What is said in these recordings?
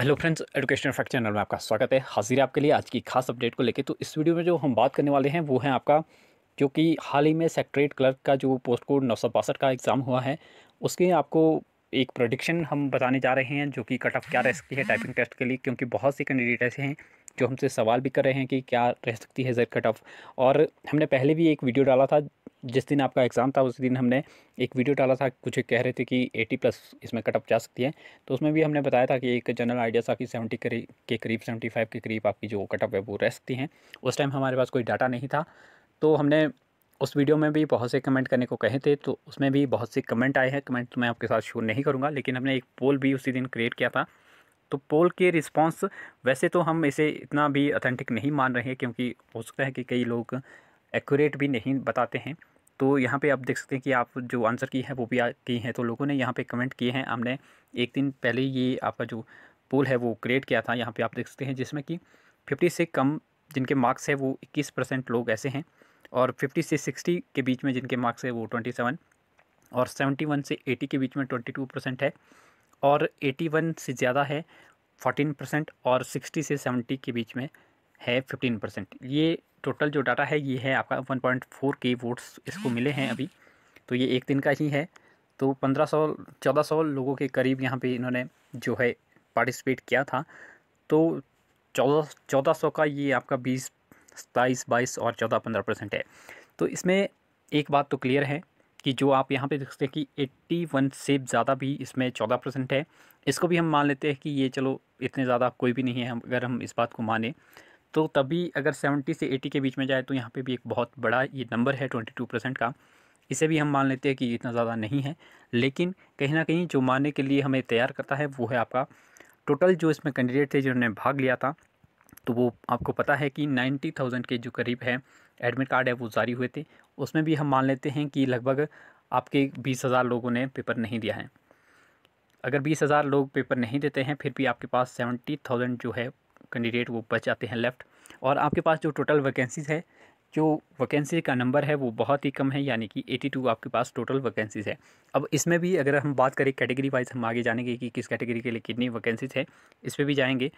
Hello friends education fact channel में आपका स्वागत है हाजिर आपके लिए आज की खास अपडेट को लेकर तो इस वीडियो में जो हम बात करने वाले हैं वो है आपका जो कि हाल ही में सेक्ट्रेट क्लर्क का जो पोस्ट कोड नौ का एग्ज़ाम हुआ है उसके आपको एक प्रोडिक्शन हम बताने जा रहे हैं जो कि कट ऑफ क्या रह सकती है टाइपिंग हाँ। टेस्ट के लिए क्योंकि बहुत से कैंडिडेट ऐसे हैं जो हमसे सवाल भी कर रहे हैं कि क्या रह सकती है सर कट ऑफ और हमने पहले भी एक वीडियो डाला था जिस दिन आपका एग्ज़ाम था उस दिन हमने एक वीडियो डाला था कुछ कह रहे थे कि एटी प्लस इसमें कट ऑफ जा सकती है तो उसमें भी हमने बताया था कि एक जनरल आइडिया था कि सेवेंटी करीब के करीब सेवेंटी के करीब आपकी जो कट ऑफ है वो रह सकती हैं उस टाइम हमारे पास कोई डाटा नहीं था तो हमने उस वीडियो में भी बहुत से कमेंट करने को कहे थे तो उसमें भी बहुत से कमेंट आए हैं कमेंट तो मैं आपके साथ शूट नहीं करूँगा लेकिन हमने एक पोल भी उसी दिन क्रिएट किया था तो पोल के रिस्पॉन्स वैसे तो हम इसे इतना भी अथेंटिक नहीं मान रहे हैं क्योंकि हो सकता है कि कई लोग एक्यूरेट भी नहीं बताते हैं तो यहाँ पे आप देख सकते हैं कि आप जो आंसर की है वो भी की हैं तो लोगों ने यहाँ पे कमेंट किए हैं हमने एक दिन पहले ये आपका जो पोल है वो क्रिएट किया था यहाँ पे आप देख सकते हैं जिसमें कि फिफ्टी से कम जिनके मार्क्स है वो इक्कीस परसेंट लोग ऐसे हैं और 50 से 60 के बीच में जिनके मार्क्स है वो 27 और 71 से 80 के बीच में 22 परसेंट है और 81 से ज़्यादा है 14 परसेंट और 60 से 70 के बीच में है 15 परसेंट ये टोटल जो डाटा है ये है आपका 1.4 के वोट्स इसको मिले हैं अभी तो ये एक दिन का ही है तो 1500 1400 लोगों के करीब यहाँ पे इन्होंने जो है पार्टिसिपेट किया था तो चौदह चौदह सौ का ये आपका बीस सत्ताईस बाईस और चौदह पंद्रह परसेंट है तो इसमें एक बात तो क्लियर है कि जो आप यहाँ पे देख सकते हैं कि एट्टी वन से ज़्यादा भी इसमें चौदह परसेंट है इसको भी हम मान लेते हैं कि ये चलो इतने ज़्यादा कोई भी नहीं है हम अगर हम इस बात को माने तो तभी अगर सेवेंटी से एटी के बीच में जाए तो यहाँ पर भी एक बहुत बड़ा ये नंबर है ट्वेंटी टू परसेंट का इसे भी हम मान लेते हैं कि इतना ज़्यादा नहीं है लेकिन कहीं ना कहीं जो मानने के लिए हमें तैयार करता है वो है आपका टोटल जो इसमें कैंडिडेट थे जिन्होंने भाग लिया था तो वो आपको पता है कि नाइन्टी थाउजेंड के जो करीब है एडमिट कार्ड है वो जारी हुए थे उसमें भी हम मान लेते हैं कि लगभग आपके बीस हज़ार लोगों ने पेपर नहीं दिया है अगर बीस हज़ार लोग पेपर नहीं देते हैं फिर भी आपके पास सेवेंटी थाउजेंड जो है कैंडिडेट वो बच जाते हैं लेफ़्ट और आपके पास जो टोटल वैकेंसीज़ है जो वैकेंसी का नंबर है वो बहुत ही कम है यानी कि 82 आपके पास टोटल वैकेंसीज़ है अब इसमें भी अगर हम बात करें कैटेगरी वाइज हम आगे जानेंगे कि किस कैटेगरी के लिए कितनी वैकेंसीज है इस पर भी जाएंगे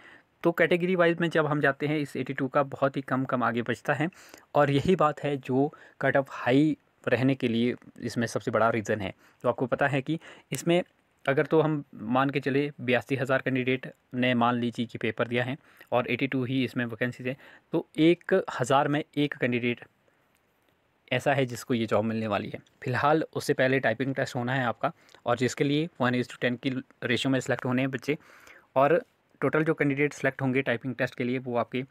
तो कैटेगरी वाइज में जब हम जाते हैं इस 82 का बहुत ही कम कम आगे बचता है और यही बात है जो कट ऑफ हाई रहने के लिए इसमें सबसे बड़ा रीज़न है तो आपको पता है कि इसमें अगर तो हम मान के चले बयासी हज़ार कैंडिडेट ने मान लीजिए कि पेपर दिया है और 82 ही इसमें वैकेंसीज हैं तो एक हज़ार में एक कैंडिडेट ऐसा है जिसको ये जॉब मिलने वाली है फिलहाल उससे पहले टाइपिंग टेस्ट होना है आपका और जिसके लिए वन इज टू टेन की रेशियो में सेलेक्ट होने हैं बच्चे और टोटल जो कैंडिडेट सेलेक्ट होंगे टाइपिंग टेस्ट के लिए वो आपके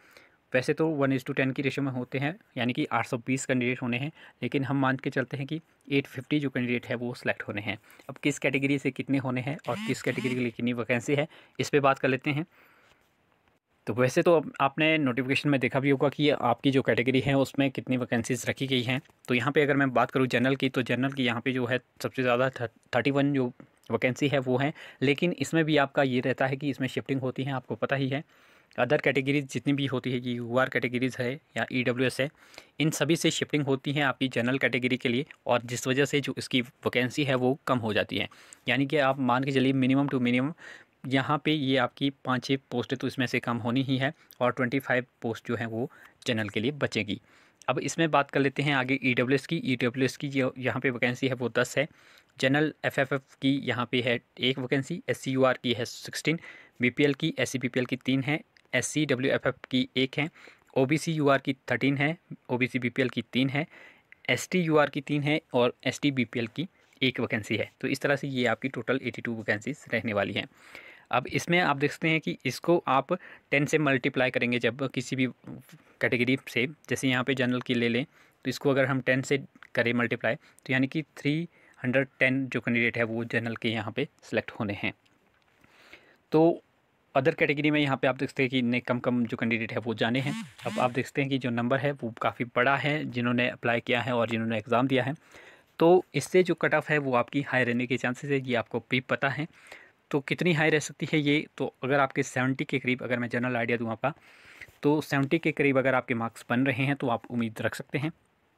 वैसे तो वन इज़ टू टेन की रेशो में होते हैं यानी कि 820 कैंडिडेट होने हैं लेकिन हम मान के चलते हैं कि 850 जो कैंडिडेट है वो सिलेक्ट होने हैं अब किस कैटेगरी से कितने होने हैं और किस कैटेगरी के लिए कितनी वैकेंसी है इस पर बात कर लेते हैं तो वैसे तो आपने नोटिफिकेशन में देखा भी होगा कि आपकी जो कैटेगरी है उसमें कितनी वैकेंसीज रखी गई हैं तो यहाँ पे अगर मैं बात करूँ जनरल की तो जनरल की यहाँ पे जो है सबसे ज़्यादा थर्टी वन जो वैकेंसी है वो है लेकिन इसमें भी आपका ये रहता है कि इसमें शिफ्टिंग होती है आपको पता ही है अदर कैटेगरीज जितनी भी होती है यू आर कैटेगरीज है या ई डब्ल्यू एस है इन सभी से शिफ्टिंग होती हैं आपकी जनरल कैटेगरी के लिए और जिस वजह से जो इसकी वैकेंसी है वो कम हो जाती है यानी कि आप मान के चलिए मिनिमम टू मिनिमम यहाँ पे ये आपकी पाँच छः पोस्टें तो इसमें से कम होनी ही है और ट्वेंटी फाइव पोस्ट जो है वो जनरल के लिए बचेगी अब इसमें बात कर लेते हैं आगे ई डब्ल्यू एस की ई डब्ल्यू एस की जो यहाँ पे वैकेंसी है वो दस है जनरल एफ एफ एफ की यहाँ पे है एक vacancy S C U R की है सिक्सटीन बी पी एल की S C B P L की तीन है S C W F F की एक है O B C U R की थर्टीन है O B C B P L की तीन है एस टी यू आर की तीन है और S T B P L की एक वैकेंसी है तो इस तरह से ये आपकी टोटल एटी टू वैकेंसीज रहने वाली हैं अब इसमें आप देखते हैं कि इसको आप टेन से मल्टीप्लाई करेंगे जब किसी भी कैटेगरी से जैसे यहाँ पे जनरल की ले लें तो इसको अगर हम टेन से करें मल्टीप्लाई तो यानी कि थ्री हंड्रेड टेन जो कैंडिडेट है वो जनरल के यहाँ पे सेलेक्ट होने हैं तो अदर कैटेगरी में यहाँ पे आप देखते हैं कि इतने कम कम जो कैंडिडेट है वो जाने हैं अब आप देखते हैं कि जो नंबर है वो काफ़ी बड़ा है जिन्होंने अप्लाई किया है और जिन्होंने एग्ज़ाम दिया है तो इससे जो कट ऑफ है वो आपकी हाई रहने के चांसेस है ये आपको भी पता है तो कितनी हाई रह सकती है ये तो अगर आपके सेवेंटी के करीब अगर मैं जनरल आइडिया दूँ आपका तो सेवेंटी के करीब अगर आपके मार्क्स बन रहे हैं तो आप उम्मीद रख सकते हैं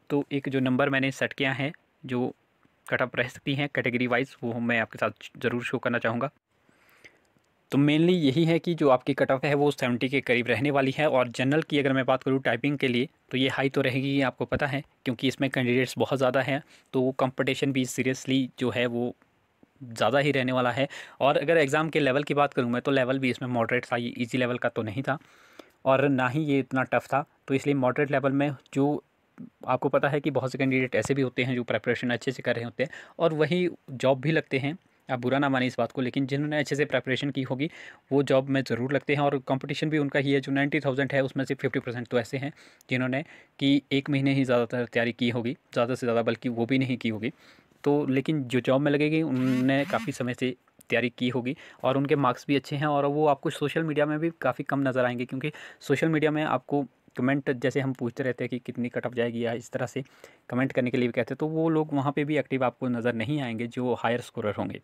तो एक जो नंबर मैंने सेट किया है जो कटअप रह सकती हैं कैटेगरी वाइज वो मैं आपके साथ ज़रूर शो करना चाहूँगा तो मेनली यही है कि जो आपकी कट ऑफ है वो सेवेंटी के करीब रहने वाली है और जनरल की अगर मैं बात करूँ टाइपिंग के लिए तो ये हाई तो रहेगी आपको पता है क्योंकि इसमें कैंडिडेट्स बहुत ज़्यादा हैं तो कंपटीशन भी सीरियसली जो है वो ज़्यादा ही रहने वाला है और अगर एग्ज़ाम के लेवल की बात करूँ मैं तो लेवल भी इसमें मॉडरेट था ये ईजी लेवल का तो नहीं था और ना ही ये इतना टफ था तो इसलिए मॉडरेट लेवल में जो आपको पता है कि बहुत से कैंडिडेट ऐसे भी होते हैं जो प्रेपरेशन अच्छे से कर रहे होते हैं और वही जॉब भी लगते हैं आप बुरा ना माने इस बात को लेकिन जिन्होंने अच्छे से प्रेपरेशन की होगी वो जॉब में ज़रूर लगते हैं और कंपटीशन भी उनका ही है जो नाइन्टी थाउजेंड है उसमें से फिफ्टी परसेंट तो ऐसे हैं जिन्होंने कि एक महीने ही ज़्यादातर तैयारी की होगी ज़्यादा से ज़्यादा बल्कि वो भी नहीं की होगी तो लेकिन जो जॉब में लगेगी उनने काफ़ी समय से तैयारी की होगी और उनके मार्क्स भी अच्छे हैं और वो आपको सोशल मीडिया में भी काफ़ी कम नज़र आएंगे क्योंकि सोशल मीडिया में आपको कमेंट जैसे हम पूछते रहते हैं कि कितनी कट ऑफ जाएगी या इस तरह से कमेंट करने के लिए भी कहते हैं तो वो लोग वहाँ पे भी एक्टिव आपको नज़र नहीं आएंगे जो हायर स्कोरर होंगे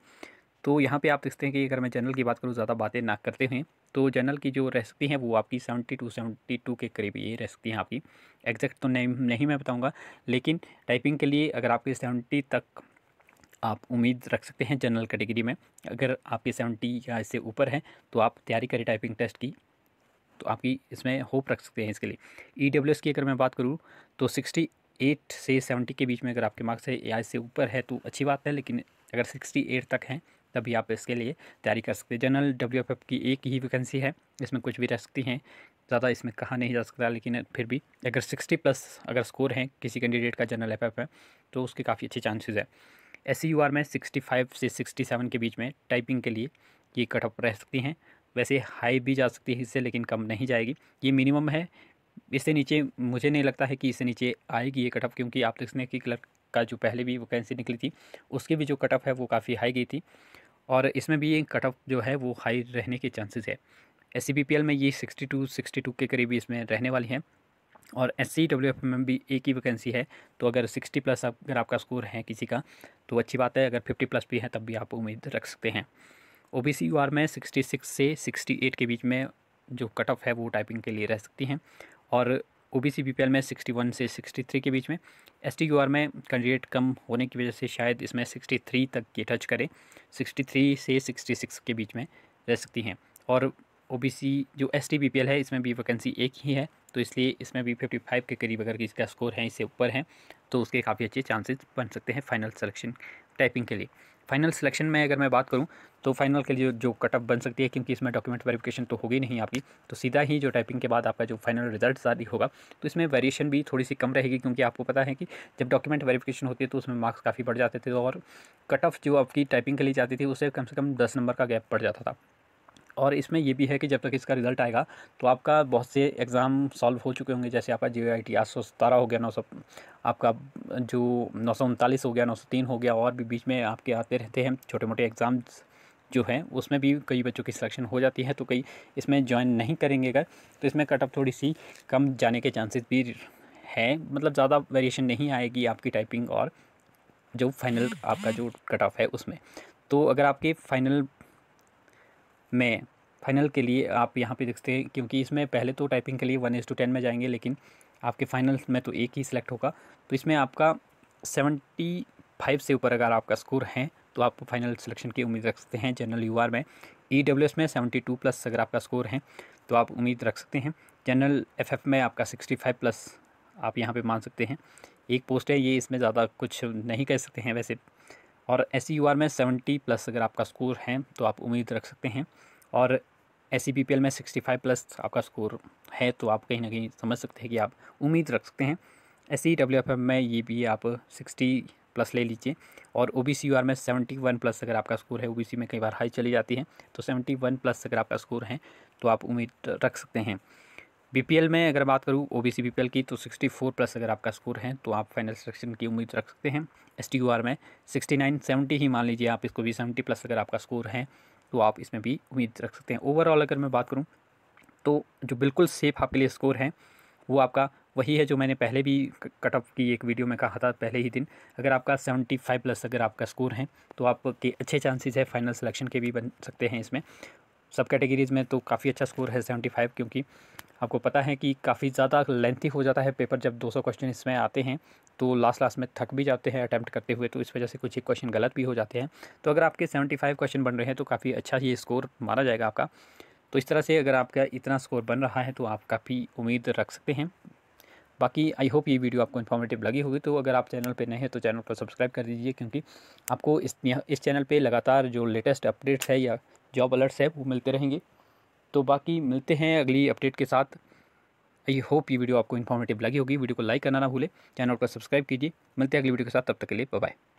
तो यहाँ पे आप देखते हैं कि अगर मैं जनरल की बात करूँ ज़्यादा बातें ना करते हुए तो जनरल की जो रह सकती हैं वो आपकी सेवेंटी टू सेवेंटी टू के करीब ये रह सकती हैं आपकी एग्जैक्ट तो नहीं नहीं मैं बताऊँगा लेकिन टाइपिंग के लिए अगर आपकी सेवेंटी तक आप उम्मीद रख सकते हैं जनरल कैटेगरी में अगर आपकी सेवेंटी या इससे ऊपर है तो आप तैयारी करें टाइपिंग टेस्ट की तो आपकी इसमें होप रख सकते हैं इसके लिए ई e की अगर मैं बात करूँ तो सिक्सटी एट से सेवेंटी के बीच में अगर आपके मार्क्स है या इससे ऊपर है तो अच्छी बात है लेकिन अगर सिक्सटी एट तक हैं तभी आप इसके लिए तैयारी कर सकते हैं जनरल डब्ल्यू की एक ही वैकेंसी है इसमें कुछ भी रह सकती हैं ज़्यादा इसमें कहा नहीं जा सकता लेकिन फिर भी अगर सिक्सटी प्लस अगर स्कोर हैं किसी कैंडिडेट का जनरल एफ है तो उसके काफ़ी अच्छे चांसेज़ है एस में सिक्सटी फाइव से सिक्सटी सेवन के बीच में टाइपिंग के लिए ये कट ऑफ रह सकती हैं वैसे हाई भी जा सकती है इससे लेकिन कम नहीं जाएगी ये मिनिमम है इससे नीचे मुझे नहीं लगता है कि इससे नीचे आएगी ये कटअप क्योंकि आप देखते हैं कि क्लर्क का जो पहले भी वैकेंसी निकली थी उसकी भी जो कटअप है वो काफ़ी हाई गई थी और इसमें भी ये कटअप जो है वो हाई रहने के चांसेस है एस में ये सिक्सटी टू सिक्सटी टू के करीब इसमें रहने वाली हैं और एस सी डब्ल्यू एफ में भी एक ही वैकेंसी है तो अगर सिक्सटी प्लस अगर आपका स्कोर है किसी का तो अच्छी बात है अगर फिफ्टी प्लस भी है तब भी आप उम्मीद रख सकते हैं O B C U R में सिक्सटी सिक्स से सिक्सटी एट के बीच में जो कट ऑफ है वो टाइपिंग के लिए रह सकती हैं और O B C B P L में सिक्सटी वन से सिक्सटी थ्री के बीच में एस टी यू आर में कैंडिडेट कम होने की वजह से शायद इसमें सिक्सटी थ्री तक ये टच करें सिक्सटी थ्री से सिक्सटी सिक्स के बीच में रह सकती हैं और ओ बी सी जो S T B P L है इसमें भी वैकेंसी एक ही है तो इसलिए इसमें भी फिफ्टी फाइव के करीब अगर इसका स्कोर है इससे ऊपर है तो उसके काफ़ी अच्छे चांसेस बन सकते हैं फाइनल सेलेक्शन टाइपिंग के लिए फाइनल सिलेक्शन में अगर मैं बात करूँ तो फाइनल के लिए जो कटअप बन सकती है क्योंकि इसमें डॉक्यूमेंट वेरिफिकेशन तो होगी नहीं आपकी तो सीधा ही जो टाइपिंग के बाद आपका जो फाइनल रिजल्ट जारी होगा तो इसमें वेरिएशन भी थोड़ी सी कम रहेगी क्योंकि आपको पता है कि जब डॉक्यूमेंट वेरिफिकेशन होती है तो उसमें मार्क्स काफ़ी बढ़ जाते थे और कट ऑफ जो आपकी टाइपिंग के लिए जाती थी उसे कम से कम दस नंबर का गैप पड़ जाता था और इसमें ये भी है कि जब तक इसका रिज़ल्ट आएगा तो आपका बहुत से एग्ज़ाम सॉल्व हो चुके होंगे जैसे आपका जे आई टी आठ सौ सतारह हो गया नौ सौ आपका जो नौ सौ उनतालीस हो गया नौ सौ तीन हो गया और भी बीच में आपके आते रहते हैं छोटे मोटे एग्ज़ाम्स जो है उसमें भी कई बच्चों की सिलेक्शन हो जाती है तो कई इसमें ज्वाइन नहीं करेंगे अगर तो इसमें कटअप थोड़ी सी कम जाने के चांसेस भी हैं मतलब ज़्यादा वेरिएशन नहीं आएगी आपकी टाइपिंग और जो फाइनल आपका जो कट ऑफ है उसमें तो अगर आपके फाइनल में फाइनल के लिए आप यहाँ पे देखते हैं क्योंकि इसमें पहले तो टाइपिंग के लिए वन एज टू टेन में जाएंगे लेकिन आपके फाइनल में तो एक ही सिलेक्ट होगा तो इसमें आपका सेवेंटी फाइव से ऊपर अगर आपका स्कोर है तो आप फाइनल सिलेक्शन की उम्मीद रख सकते हैं जनरल यू में ई e में सेवेंटी टू प्लस अगर आपका स्कोर है तो आप उम्मीद रख सकते हैं जनरल एफ में आपका सिक्सटी फाइव प्लस आप यहाँ पर मान सकते हैं एक पोस्ट है ये इसमें ज़्यादा कुछ नहीं कह सकते हैं वैसे और एस e में सेवेंटी प्लस अगर आपका स्कोर है तो आप उम्मीद रख सकते हैं और एस e में सिक्सटी फाइव प्लस आपका स्कोर है तो आप कहीं ना कहीं समझ सकते हैं कि आप उम्मीद रख सकते हैं एस सी e में ये भी आप सिक्सटी प्लस ले लीजिए और ओ बी सी आर में सेवेंटी वन प्लस अगर आपका स्कोर है ओ बी सी में कई बार हाई चली जाती है तो सेवेंटी वन प्लस अगर आपका स्कोर है तो आप उम्मीद रख सकते हैं बीपीएल में अगर बात करूँ ओबीसी बीपीएल की तो 64 प्लस अगर आपका स्कोर है तो आप फाइनल सिलेक्शन की उम्मीद रख सकते हैं एसटीयूआर में 69 70 ही मान लीजिए आप इसको भी 70 प्लस अगर आपका स्कोर है तो आप इसमें भी उम्मीद रख सकते हैं ओवरऑल अगर मैं बात करूँ तो जो बिल्कुल सेफ आपके लिए स्कोर है वो आपका वही है जो मैंने पहले भी कट ऑफ की एक वीडियो में कहा था पहले ही दिन अगर आपका 75 प्लस अगर आपका स्कोर है तो आपके अच्छे चांसेस है फाइनल सिलेक्शन के भी बन सकते हैं इसमें सब कैटेगरीज़ में तो काफ़ी अच्छा स्कोर है सेवेंटी फाइव क्योंकि आपको पता है कि काफ़ी ज़्यादा लेंथी हो जाता है पेपर जब दो सौ क्वेश्चन इसमें आते हैं तो लास्ट लास्ट में थक भी जाते हैं अटैम्प्ट करते हुए तो इस वजह से कुछ एक क्वेश्चन गलत भी हो जाते हैं तो अगर आपके सेवेंटी फाइव क्वेश्चन बन रहे हैं तो काफ़ी अच्छा ये स्कोर माना जाएगा आपका तो इस तरह से अगर आपका इतना स्कोर बन रहा है तो आप काफ़ी उम्मीद रख सकते हैं बाकी आई होप ये वीडियो आपको इन्फॉर्मेटिव लगी होगी तो अगर आप चैनल पर नए हैं तो चैनल को सब्सक्राइब कर दीजिए क्योंकि आपको इस इस चैनल पे लगातार जो लेटेस्ट अपडेट्स है या जॉब अलर्ट्स है वो मिलते रहेंगे तो बाकी मिलते हैं अगली अपडेट के साथ आई होप ये वीडियो आपको इन्फॉर्मेटिव लगी होगी वीडियो को लाइक करना ना भूले चैनल को सब्सक्राइब कीजिए मिलते हैं अगली वीडियो के साथ तब तक के लिए बाय